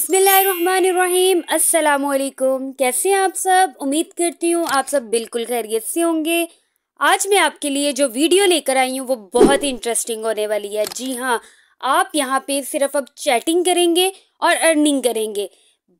बसमीम अल्लाम कैसे हैं आप सब उम्मीद करती हूँ आप सब बिल्कुल खैरियत से होंगे आज मैं आपके लिए जो वीडियो लेकर आई हूँ वो बहुत ही इंटरेस्टिंग होने वाली है जी हाँ आप यहाँ पे सिर्फ अब चैटिंग करेंगे और अर्निंग करेंगे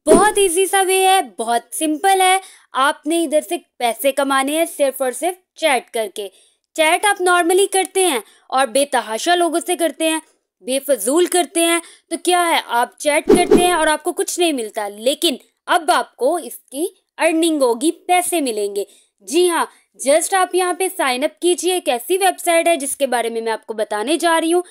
बहुत इजी सा वे है बहुत सिंपल है आपने इधर से पैसे कमाने हैं सिर्फ और सिर्फ चैट करके चैट आप नॉर्मली करते हैं और बेतहाशा लोगों से करते हैं बेफजूल करते हैं तो क्या है आप चैट करते हैं और आपको कुछ नहीं मिलता लेकिन अब आपको इसकी अर्निंग होगी पैसे मिलेंगे जी हाँ जस्ट आप यहाँ पे साइन अप कीजिए एक ऐसी वेबसाइट है जिसके बारे में मैं आपको बताने जा रही हूँ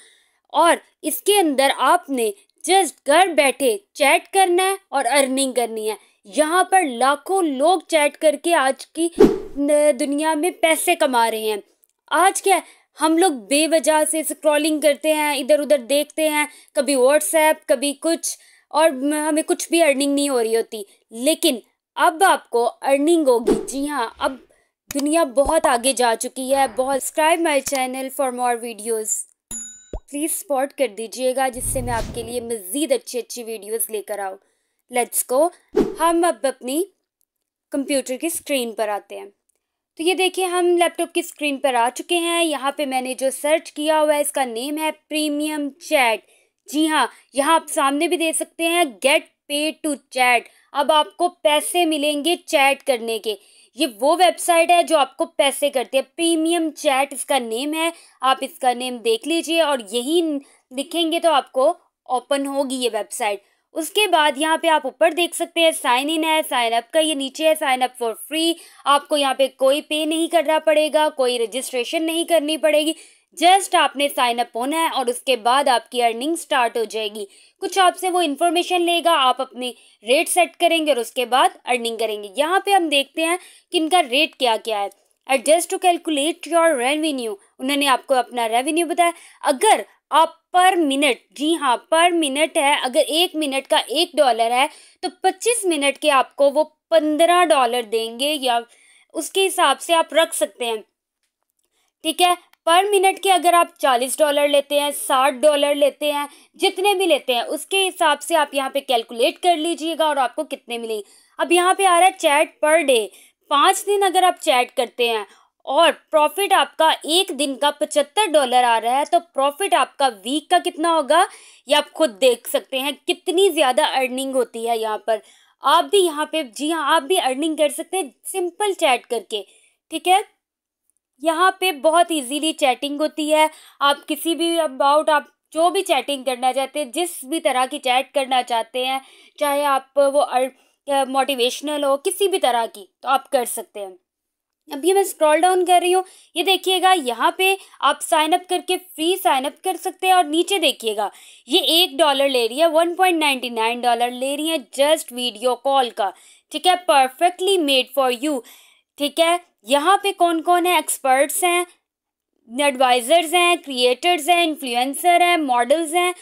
और इसके अंदर आपने जस्ट घर बैठे चैट करना है और अर्निंग करनी है यहाँ पर लाखों लोग चैट करके आज की दुनिया में पैसे कमा रहे हैं आज क्या हम लोग बेवजह से स्क्रॉलिंग करते हैं इधर उधर देखते हैं कभी व्हाट्सएप कभी कुछ और हमें कुछ भी अर्निंग नहीं हो रही होती लेकिन अब आपको अर्निंग होगी जी हाँ अब दुनिया बहुत आगे जा चुकी है बहुत subscribe my channel for more videos please support कर दीजिएगा जिससे मैं आपके लिए मज़ीद अच्छी अच्छी वीडियोज़ लेकर आऊँ लेट्स को हम अब अपनी कंप्यूटर की स्क्रीन पर आते हैं तो ये देखिए हम लैपटॉप की स्क्रीन पर आ चुके हैं यहाँ पे मैंने जो सर्च किया हुआ है इसका नेम है प्रीमियम चैट जी हाँ यहाँ आप सामने भी दे सकते हैं गेट पे टू चैट अब आपको पैसे मिलेंगे चैट करने के ये वो वेबसाइट है जो आपको पैसे करती है प्रीमियम चैट इसका नेम है आप इसका नेम देख लीजिए और यही लिखेंगे तो आपको ओपन होगी ये वेबसाइट उसके बाद यहाँ पे आप ऊपर देख सकते हैं साइन इन है साइन अप का ये नीचे है साइन अप फॉर फ्री आपको यहाँ पे कोई पे नहीं करना पड़ेगा कोई रजिस्ट्रेशन नहीं करनी पड़ेगी जस्ट आपने साइन अप होना है और उसके बाद आपकी अर्निंग स्टार्ट हो जाएगी कुछ आपसे वो इन्फॉर्मेशन लेगा आप अपने रेट सेट करेंगे और उसके बाद अर्निंग करेंगे यहाँ पे हम देखते हैं कि इनका रेट क्या क्या है adjust to calculate your revenue उन्होंने आपको अपना रेवेन्यू बताया अगर आप पर मिनट जी हाँ पर मिनट है अगर एक मिनट का एक डॉलर है तो पच्चीस मिनट के आपको वो पंद्रह डॉलर देंगे या उसके हिसाब से आप रख सकते हैं ठीक है पर मिनट के अगर आप चालीस डॉलर लेते हैं साठ डॉलर लेते हैं जितने भी लेते हैं उसके हिसाब से आप यहाँ पे कैलकुलेट कर लीजिएगा और आपको कितने मिलेंगे अब यहाँ पे आ रहा है चैट पर डे पाँच दिन अगर आप चैट करते हैं और प्रॉफिट आपका एक दिन का पचहत्तर डॉलर आ रहा है तो प्रॉफिट आपका वीक का कितना होगा ये आप खुद देख सकते हैं कितनी ज़्यादा अर्निंग होती है यहाँ पर आप भी यहाँ पे जी हाँ आप भी अर्निंग कर सकते हैं सिंपल चैट करके ठीक है यहाँ पे बहुत इजीली चैटिंग होती है आप किसी भी अबाउट आप जो भी चैटिंग करना चाहते हैं जिस भी तरह की चैट करना चाहते हैं चाहे आप वो मोटिवेशनल हो किसी भी तरह की तो आप कर सकते हैं अभी मैं स्क्रॉल डाउन कर रही हूँ ये देखिएगा यहाँ पे आप साइन अप करके फ्री साइन अप कर सकते हैं और नीचे देखिएगा ये एक डॉलर ले रही है one point ninety nine dollar ले रही है जस्ट वीडियो कॉल का ठीक है परफेक्टली मेड फॉर यू ठीक है यहाँ पे कौन कौन है एक्सपर्ट्स हैं एडवाइज़र्स हैं क्रिएटर्स हैं इन्फ्लुएंसर हैं मॉडल्स हैं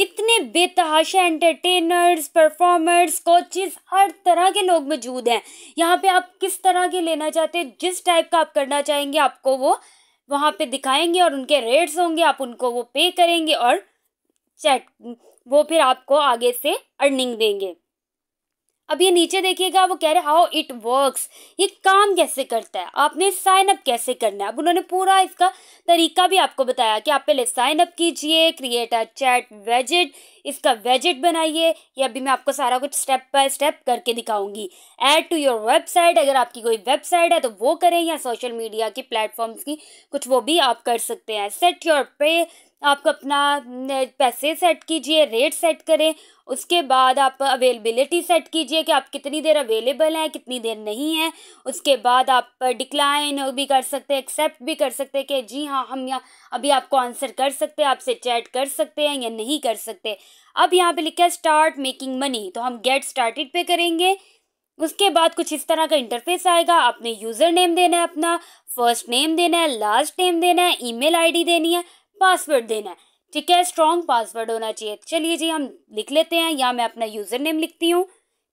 इतने बेतहाशा एंटरटेनर्स परफॉर्मर्स कोचेस हर तरह के लोग मौजूद हैं यहाँ पे आप किस तरह के लेना चाहते हैं जिस टाइप का आप करना चाहेंगे आपको वो वहाँ पे दिखाएंगे और उनके रेट्स होंगे आप उनको वो पे करेंगे और चैट वो फिर आपको आगे से अर्निंग देंगे अब ये नीचे देखिएगा वो कह रहे हाउ इट वर्क्स ये काम कैसे करता है आपने साइन अप कैसे करना है अब उन्होंने पूरा इसका तरीका भी आपको बताया कि आप पहले साइन अप कीजिए क्रिएट अ चैट वेजिट इसका वेजिट बनाइए ये अभी मैं आपको सारा कुछ स्टेप बाय स्टेप करके दिखाऊंगी ऐड टू योर वेबसाइट अगर आपकी कोई वेबसाइट है तो वो करें या सोशल मीडिया की प्लेटफॉर्म्स की कुछ वो भी आप कर सकते हैं सेट योर पे आप अपना पैसे सेट कीजिए रेट सेट करें उसके बाद आप अवेलेबिलिटी सेट कीजिए कि आप कितनी देर अवेलेबल हैं कितनी देर नहीं है उसके बाद आप डिक्लाइन भी कर सकते हैं एक्सेप्ट भी कर सकते हैं कि जी हाँ हम यहाँ अभी आपको आंसर कर सकते हैं आपसे चैट कर सकते हैं या नहीं कर सकते अब यहाँ पे लिखा है स्टार्ट मेकिंग मनी तो हम गेट स्टार्टेड पे करेंगे उसके बाद कुछ इस तरह का इंटरफेस आएगा आपने यूज़र नेम देना है अपना फर्स्ट नेम देना है लास्ट नेम देना है ईमेल आईडी देनी है पासवर्ड देना है ठीक है स्ट्रॉन्ग पासवर्ड होना चाहिए चलिए जी हम लिख लेते हैं या मैं अपना यूज़र नेम लिखती हूँ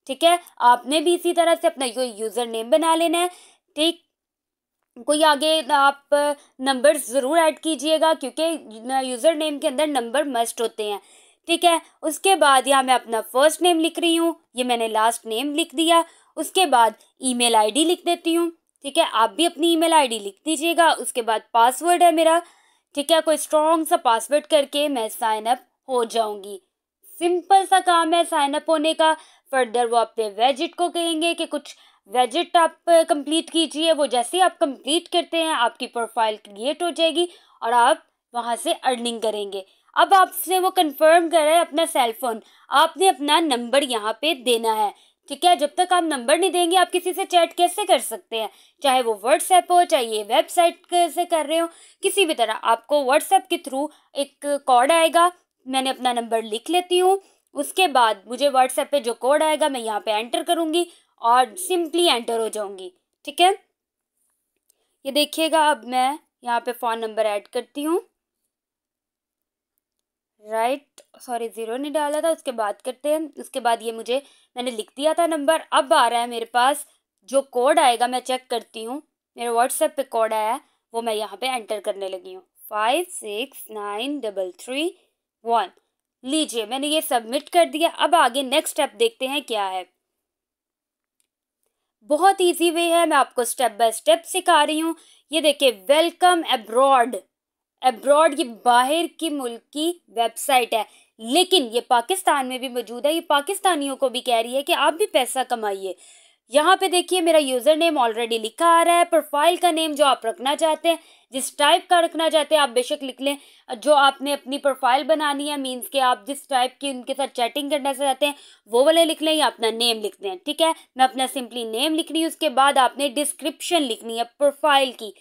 ठीक है आपने भी इसी तरह से अपना यूज़र नेम बना लेना है ठीक कोई आगे आप नंबर ज़रूर ऐड कीजिएगा क्योंकि यूज़र नेम के अंदर नंबर मस्ट होते हैं ठीक है उसके बाद यहाँ मैं अपना फर्स्ट नेम लिख रही हूँ ये मैंने लास्ट नेम लिख दिया उसके बाद ईमेल आईडी लिख देती हूँ ठीक है आप भी अपनी ईमेल आईडी लिख दीजिएगा उसके बाद पासवर्ड है मेरा ठीक है कोई स्ट्रॉन्ग सा पासवर्ड करके मैं साइन अप हो जाऊंगी सिंपल सा काम है साइन अप होने का फर्दर वो अपने वेजिट को कहेंगे कि कुछ वेजिट आप कंप्लीट कीजिए वो जैसे ही आप कंप्लीट करते हैं आपकी प्रोफाइल क्रिएट हो जाएगी और आप वहाँ से अर्निंग करेंगे अब आपसे वो कंफर्म कर रहा है अपना सेल फ़ोन आपने अपना नंबर यहाँ पे देना है ठीक है जब तक आप नंबर नहीं देंगे आप किसी से चैट कैसे कर सकते हैं चाहे वो व्हाट्सएप हो चाहे ये वेबसाइट से कर रहे हो किसी भी तरह आपको व्हाट्सएप के थ्रू एक कॉड आएगा मैंने अपना नंबर लिख लेती हूँ उसके बाद मुझे व्हाट्सएप पे जो कोड आएगा मैं यहाँ पे एंटर करूँगी और सिंपली एंटर हो जाऊँगी ठीक है ये देखिएगा अब मैं यहाँ पे फ़ोन नंबर ऐड करती हूँ राइट सॉरी ज़ीरो नहीं डाला था उसके बाद करते हैं उसके बाद ये मुझे मैंने लिख दिया था नंबर अब आ रहा है मेरे पास जो कोड आएगा मैं चेक करती हूँ मेरे व्हाट्सएप पे कोड आया है वो मैं यहाँ पे एंटर करने लगी हूँ five six nine double three one लीजिए मैंने ये सबमिट कर दिया अब आगे नेक्स्ट स्टेप देखते हैं क्या है बहुत ईजी वे है मैं आपको स्टेप बाय स्टेप सिखा रही हूँ ये देखिए वेलकम अब्रॉड अब्रॉड ये बाहर की मुल्क की वेबसाइट है लेकिन ये पाकिस्तान में भी मौजूद है ये पाकिस्तानियों को भी कह रही है कि आप भी पैसा कमाइए यहाँ पे देखिए मेरा यूज़र नेम ऑलरेडी लिखा आ रहा है प्रोफाइल का नेम जो आप रखना चाहते हैं जिस टाइप का रखना चाहते हैं आप बेशक लिख लें जो आपने अपनी प्रोफाइल बनानी है मींस के आप जिस टाइप की उनके साथ चैटिंग करना चाहते हैं वो वाले लिख लें या अपना नेम लिख दें ठीक है मैं अपना सिंपली नेम लिखनी उसके बाद आपने डिस्क्रिप्शन लिखनी है प्रोफाइल की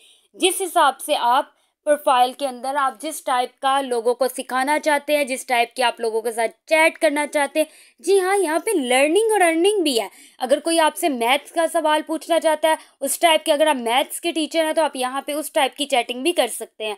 जिस हिसाब से आप प्रोफाइल के अंदर आप जिस टाइप का लोगों को सिखाना चाहते हैं जिस टाइप की आप लोगों के साथ चैट करना चाहते हैं जी हाँ यहाँ पे लर्निंग और अर्निंग भी है अगर कोई आपसे मैथ्स का सवाल पूछना चाहता है उस टाइप के अगर आप मैथ्स के टीचर हैं तो आप यहाँ पे उस टाइप की चैटिंग भी कर सकते हैं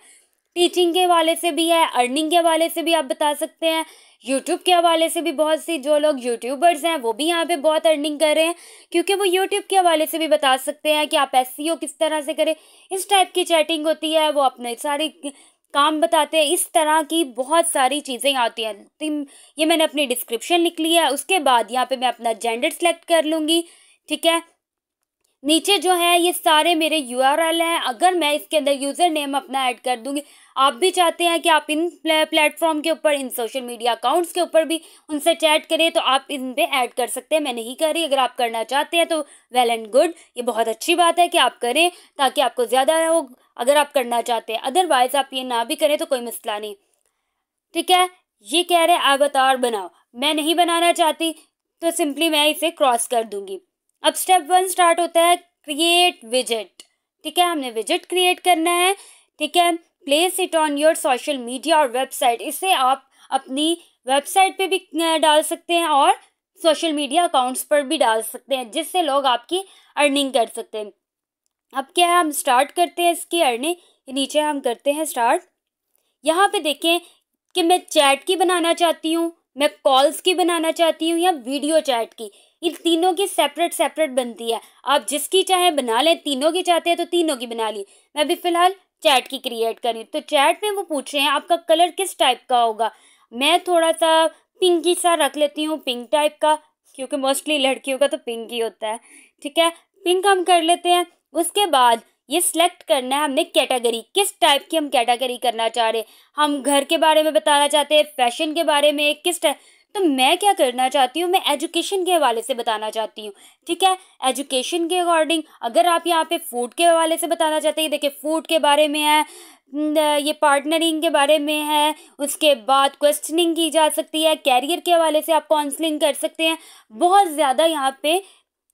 टीचिंग के हवाले से भी है अर्निंग के हवाले से भी आप बता सकते हैं यूट्यूब के हवाले से भी बहुत सी जो लोग यूट्यूबर्स हैं वो भी यहाँ पे बहुत अर्निंग कर रहे हैं क्योंकि वो यूट्यूब के हवाले से भी बता सकते हैं कि आप एस e किस तरह से करें इस टाइप की चैटिंग होती है वो अपने सारे काम बताते हैं इस तरह की बहुत सारी चीज़ें आती हैं तो ये मैंने अपनी डिस्क्रिप्शन लिख ली है उसके बाद यहाँ पे मैं अपना जेंडर सेलेक्ट कर लूँगी ठीक है नीचे जो है ये सारे मेरे यू हैं अगर मैं इसके अंदर यूज़र नेम अपना ऐड कर दूँगी आप भी चाहते हैं कि आप इन प्लेटफॉर्म के ऊपर इन सोशल मीडिया अकाउंट्स के ऊपर भी उनसे चैट करें तो आप इन पर ऐड कर सकते हैं मैं नहीं कर रही अगर आप करना चाहते हैं तो वेल एंड गुड ये बहुत अच्छी बात है कि आप करें ताकि आपको ज़्यादा हो अगर आप करना चाहते हैं अदरवाइज़ आप ये ना भी करें तो कोई मसला नहीं ठीक है ये कह रहे अवतार बनाओ मैं नहीं बनाना चाहती तो सिंपली मैं इसे क्रॉस कर दूंगी अब स्टेप वन स्टार्ट होता है क्रिएट विजिट ठीक है हमने विजिट क्रिएट करना है ठीक है place it on your social media और वेबसाइट इसे आप अपनी वेबसाइट पे भी डाल सकते हैं और सोशल मीडिया अकाउंट्स पर भी डाल सकते हैं जिससे लोग आपकी अर्निंग कर सकते हैं अब क्या है हम स्टार्ट करते हैं इसकी अर्निंग नीचे हम करते हैं स्टार्ट यहाँ पे देखें कि मैं चैट की बनाना चाहती हूँ मैं कॉल्स की बनाना चाहती हूँ या वीडियो चैट की इन तीनों की सेपरेट सेपरेट बनती है आप जिसकी चाहे बना लें तीनों की चाहते हैं तो तीनों की बना ली मैं अभी फ़िलहाल चैट की क्रिएट करनी तो चैट में वो पूछ रहे हैं आपका कलर किस टाइप का होगा मैं थोड़ा सा पिंकी सा रख लेती हूँ पिंक टाइप का क्योंकि मोस्टली लड़कियों का तो पिंक ही होता है ठीक है पिंक हम कर लेते हैं उसके बाद ये सिलेक्ट करना है हमने कैटेगरी किस टाइप की हम कैटेगरी करना चाह रहे हम घर के बारे में बताना चाहते हैं फैशन के बारे में किस टाइप तो मैं क्या करना चाहती हूँ मैं एजुकेशन के हवाले से बताना चाहती हूँ ठीक है एजुकेशन के अकॉर्डिंग अगर आप यहाँ पे फूड के हवाले से बताना चाहते हैं देखिए फूड के बारे में है ये पार्टनरिंग के बारे में है उसके बाद क्वेश्चनिंग की जा सकती है कैरियर के हवाले से आप काउंसलिंग कर सकते हैं बहुत ज़्यादा यहाँ पे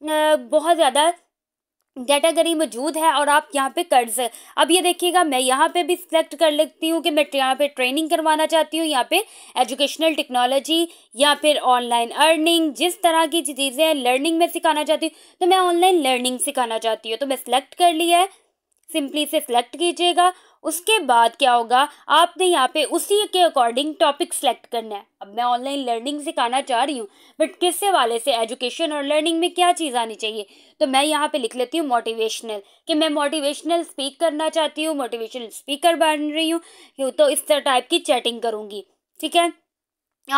बहुत ज़्यादा कैटेगरी मौजूद है और आप यहाँ पे कर अब ये देखिएगा मैं यहाँ पे भी सिलेक्ट कर लेती हूँ कि मैं यहाँ पे ट्रेनिंग करवाना चाहती हूँ यहाँ पे एजुकेशनल टेक्नोलॉजी या फिर ऑनलाइन अर्निंग जिस तरह की चीज़ें लर्निंग में सिखाना चाहती हूँ तो मैं ऑनलाइन लर्निंग सिखाना चाहती हूँ तो मैं सिलेक्ट कर लिया है सिंपली से सिलेक्ट कीजिएगा उसके बाद क्या होगा आपने यहाँ पे उसी के अकॉर्डिंग टॉपिक सेलेक्ट करना है अब मैं ऑनलाइन लर्निंग सिखाना चाह रही हूँ बट किससे वाले से एजुकेशन और लर्निंग में क्या चीज़ आनी चाहिए तो मैं यहाँ पे लिख लेती हूँ मोटिवेशनल कि मैं मोटिवेशनल स्पीक करना चाहती हूँ मोटिवेशनल स्पीकर बन रही हूँ तो इस टाइप की चैटिंग करूँगी ठीक है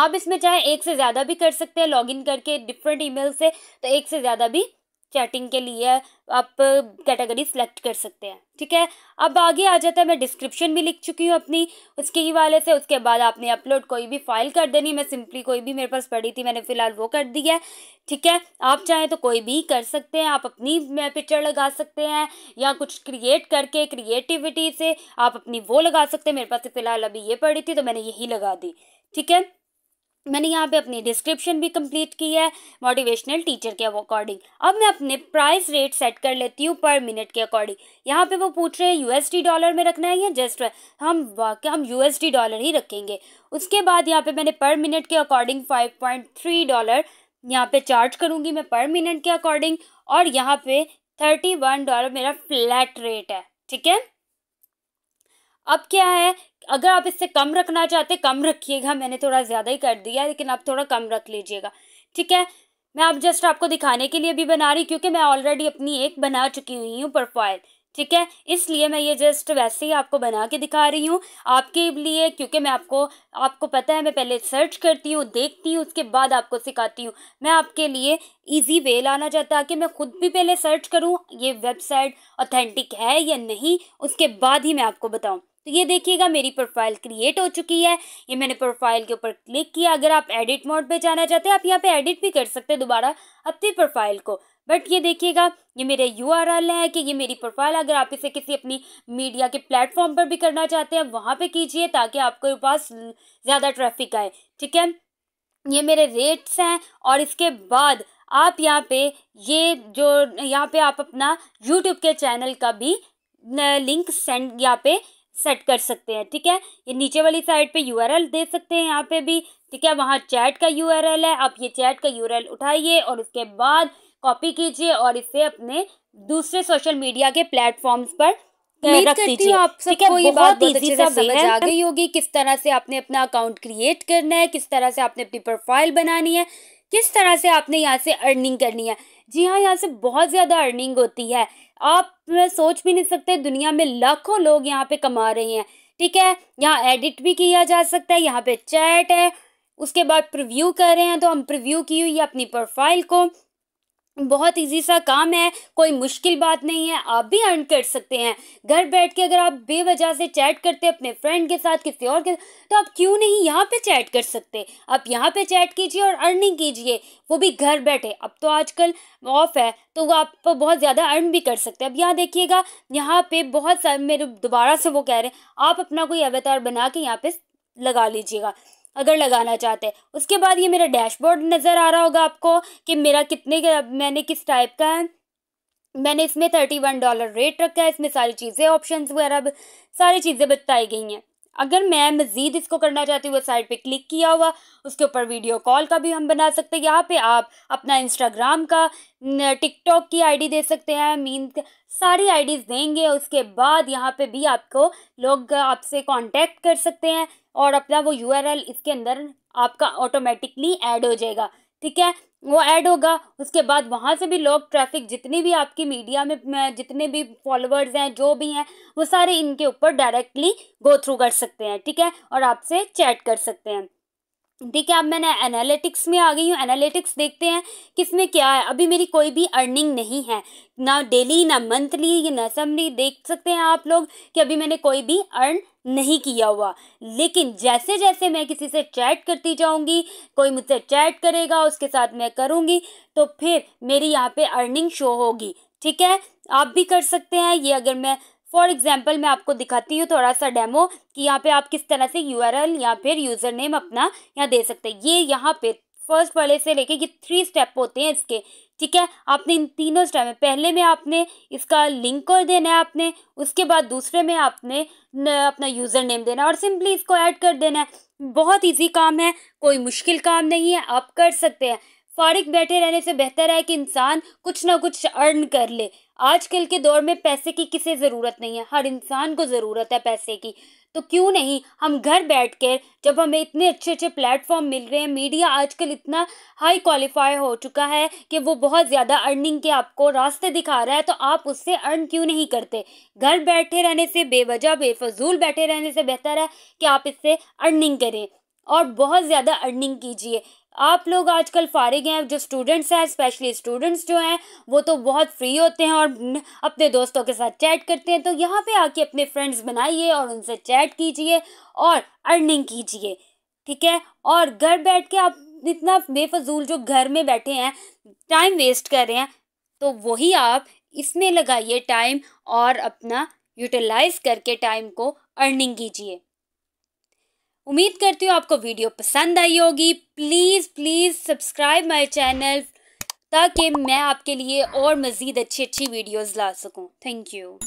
आप इसमें चाहे एक से ज़्यादा भी कर सकते हैं इन करके डिफरेंट ई से तो एक से ज़्यादा भी चैटिंग के लिए आप कैटेगरी सेलेक्ट कर सकते हैं ठीक है अब आगे आ जाता है मैं डिस्क्रिप्शन भी लिख चुकी हूँ अपनी उसके ही वाले से उसके बाद आपने अपलोड कोई भी फाइल कर देनी मैं सिंपली कोई भी मेरे पास पड़ी थी मैंने फ़िलहाल वो कर दी है ठीक है आप चाहें तो कोई भी कर सकते हैं आप अपनी पिक्चर लगा सकते हैं या कुछ क्रिएट करके क्रिएटिविटी से आप अपनी वो लगा सकते हैं मेरे पास तो फ़िलहाल अभी ये पड़ी थी तो मैंने यही लगा दी ठीक है मैंने यहाँ पे अपनी डिस्क्रिप्शन भी कंप्लीट की है मोटिवेशनल टीचर के अकॉर्डिंग अब मैं अपने प्राइस रेट सेट कर लेती हूँ पर मिनट के अकॉर्डिंग यहाँ पे वो पूछ रहे हैं यूएसडी डॉलर में रखना है या जस्ट हम वाकई हम यूएसडी डॉलर ही रखेंगे उसके बाद यहाँ पे मैंने पर मिनट के according five point three dollar यहाँ पर चार्ज करूँगी मैं पर मिनट के अकॉर्डिंग और यहाँ पर थर्टी वन डॉलर मेरा फ्लैट रेट है ठीक है अब क्या है अगर आप इससे कम रखना चाहते कम रखिएगा मैंने थोड़ा ज़्यादा ही कर दिया लेकिन आप थोड़ा कम रख लीजिएगा ठीक है मैं आप जस्ट आपको दिखाने के लिए भी बना रही क्योंकि मैं ऑलरेडी अपनी एक बना चुकी हुई हूँ प्रोफाइल ठीक है इसलिए मैं ये जस्ट वैसे ही आपको बना के दिखा रही हूँ आपके लिए क्योंकि मैं आपको आपको पता है मैं पहले सर्च करती हूँ देखती हूँ उसके बाद आपको सिखाती हूँ मैं आपके लिए इजी वे लाना चाहता कि मैं खुद भी पहले सर्च करूँ ये वेबसाइट ऑथेंटिक है या नहीं उसके बाद ही मैं आपको बताऊँ तो ये देखिएगा मेरी प्रोफाइल क्रिएट हो चुकी है ये मैंने प्रोफाइल के ऊपर क्लिक किया अगर आप एडिट मोड पे जाना चाहते हैं आप यहाँ पे एडिट भी कर सकते हैं दोबारा अपनी प्रोफाइल को बट ये देखिएगा ये मेरे यू आर एल है कि ये मेरी प्रोफाइल अगर आप इसे किसी अपनी मीडिया के प्लेटफॉर्म पर भी करना चाहते हैं वहाँ पर कीजिए ताकि आपके पास ज़्यादा ट्रैफिक आए ठीक है ये मेरे रेट्स हैं और इसके बाद आप यहाँ पे ये जो यहाँ पे आप अपना यूट्यूब के चैनल का भी लिंक सेंड यहाँ पे सेट कर सकते हैं ठीक है ये नीचे वाली साइड पे यूआरएल दे सकते हैं यहाँ पे भी ठीक है वहाँ चैट का यूआरएल है आप ये चैट का यूआरएल उठाइए और उसके बाद कॉपी कीजिए और इसे अपने दूसरे सोशल मीडिया के प्लेटफॉर्म्स पर बात होगी किस तरह से आपने अपना अकाउंट क्रिएट करना है किस तरह से आपने अपनी प्रोफाइल बनानी है किस तरह से आपने यहाँ से अर्निंग करनी है जी हाँ यहाँ से बहुत ज़्यादा अर्निंग होती है आप सोच भी नहीं सकते दुनिया में लाखों लोग यहाँ पे कमा रहे हैं ठीक है यहाँ एडिट भी किया जा सकता है यहाँ पे चैट है उसके बाद प्रिव्यू कर रहे हैं तो हम प्रिव्यू की हुई अपनी प्रोफाइल को बहुत इजी सा काम है कोई मुश्किल बात नहीं है आप भी अर्न कर सकते हैं घर बैठ के अगर आप बेवजह से चैट करते अपने फ्रेंड के साथ किसी और के तो आप क्यों नहीं यहाँ पे चैट कर सकते आप यहाँ पे चैट कीजिए और अर्निंग कीजिए वो भी घर बैठे अब तो आजकल ऑफ है तो वो आप बहुत ज़्यादा अर्न भी कर सकते हैं अब यहाँ देखिएगा यहाँ पर बहुत सारे मेरे दोबारा से वो कह रहे हैं आप अपना कोई अवतार बना के यहाँ पे लगा लीजिएगा अगर लगाना चाहते हैं उसके बाद ये मेरा डैशबोर्ड नज़र आ रहा होगा आपको कि मेरा कितने का मैंने किस टाइप का है मैंने इसमें थर्टी वन डॉलर रेट रखा है इसमें सारी चीज़ें ऑप्शन वगैरह सारी चीज़ें बताई गई हैं अगर मैं मज़ीद इसको करना चाहती हूँ वेबसाइट पे क्लिक किया हुआ उसके ऊपर वीडियो कॉल का भी हम बना सकते हैं यहाँ पे आप अपना इंस्टाग्राम का टिकटॉक की आईडी दे सकते हैं मीन सारी आईडीज़ देंगे उसके बाद यहाँ पे भी आपको लोग आपसे कांटेक्ट कर सकते हैं और अपना वो यूआरएल इसके अंदर आपका ऑटोमेटिकली ऐड हो जाएगा ठीक है वो ऐड होगा उसके बाद वहाँ से भी लोग ट्रैफिक जितनी भी आपकी मीडिया में जितने भी फॉलोअर्स हैं जो भी हैं वो सारे इनके ऊपर डायरेक्टली गो थ्रू कर सकते हैं ठीक है और आपसे चैट कर सकते हैं ठीक है अब मैंने एनालिटिक्स में आ गई हूँ एनालिटिक्स देखते हैं कि इसमें क्या है अभी मेरी कोई भी अर्निंग नहीं है ना डेली ना मंथली ना समरी देख सकते हैं आप लोग कि अभी मैंने कोई भी अर्न नहीं किया हुआ लेकिन जैसे जैसे मैं किसी से चैट करती जाऊंगी कोई मुझसे चैट करेगा उसके साथ मैं करूँगी तो फिर मेरी यहाँ पे अर्निंग शो होगी ठीक है आप भी कर सकते हैं ये अगर मैं फॉर एग्जाम्पल मैं आपको दिखाती हूँ थोड़ा सा डेमो कि यहाँ पे आप किस तरह से यू आर एल या फिर यूज़र नेम अपना यहाँ दे सकते हैं ये यहाँ पे फर्स्ट वाले से लेके ये थ्री स्टेप होते हैं इसके ठीक है आपने इन तीनों स्टेप में पहले में आपने इसका लिंक कर देना है आपने उसके बाद दूसरे में आपने अपना यूज़र नेम देना है और सिंपली इसको ऐड कर देना है बहुत इजी काम है कोई मुश्किल काम नहीं है आप कर सकते हैं फारिग बैठे रहने से बेहतर है कि इंसान कुछ ना कुछ अर्न कर ले आजकल के दौर में पैसे की किसे ज़रूरत नहीं है हर इंसान को ज़रूरत है पैसे की तो क्यों नहीं हम घर बैठ कर जब हमें इतने अच्छे अच्छे प्लेटफॉर्म मिल रहे हैं मीडिया आजकल इतना हाई क्वालिफाई हो चुका है कि वो बहुत ज़्यादा अर्निंग के आपको रास्ते दिखा रहा है तो आप उससे अर्न क्यों नहीं करते घर बैठे रहने से बेवजह बेफजूल बैठे रहने से बेहतर है कि आप इससे अर्निंग करें और बहुत ज़्यादा अर्निंग कीजिए आप लोग आजकल फारिग हैं जो स्टूडेंट्स हैं स्पेशली स्टूडेंट्स जो हैं वो तो बहुत फ्री होते हैं और अपने दोस्तों के साथ चैट करते हैं तो यहाँ पे आके अपने फ्रेंड्स बनाइए और उनसे चैट कीजिए और अर्निंग कीजिए ठीक है और घर बैठ के आप इतना बेफजूल जो घर में बैठे हैं टाइम वेस्ट कर रहे हैं तो वही आप इसमें लगाइए टाइम और अपना यूटिलाइज करके टाइम को अर्निंग कीजिए उम्मीद करती हूँ आपको वीडियो पसंद आई होगी please please subscribe my channel ताकि मैं आपके लिए और मज़ीद अच्छी अच्छी वीडियोज़ ला सकूँ थैंक यू